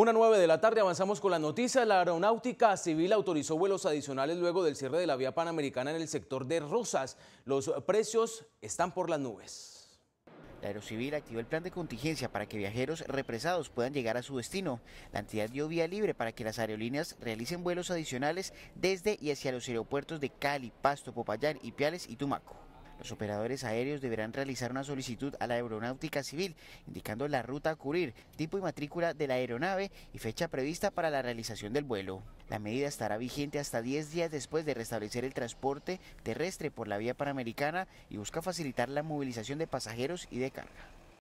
Una nueve de la tarde avanzamos con la noticia. La aeronáutica civil autorizó vuelos adicionales luego del cierre de la vía panamericana en el sector de Rosas. Los precios están por las nubes. La Aerocivil activó el plan de contingencia para que viajeros represados puedan llegar a su destino. La entidad dio vía libre para que las aerolíneas realicen vuelos adicionales desde y hacia los aeropuertos de Cali, Pasto, Popayán, Ipiales y Tumaco. Los operadores aéreos deberán realizar una solicitud a la Aeronáutica Civil, indicando la ruta a cubrir, tipo y matrícula de la aeronave y fecha prevista para la realización del vuelo. La medida estará vigente hasta 10 días después de restablecer el transporte terrestre por la vía panamericana y busca facilitar la movilización de pasajeros y de carga.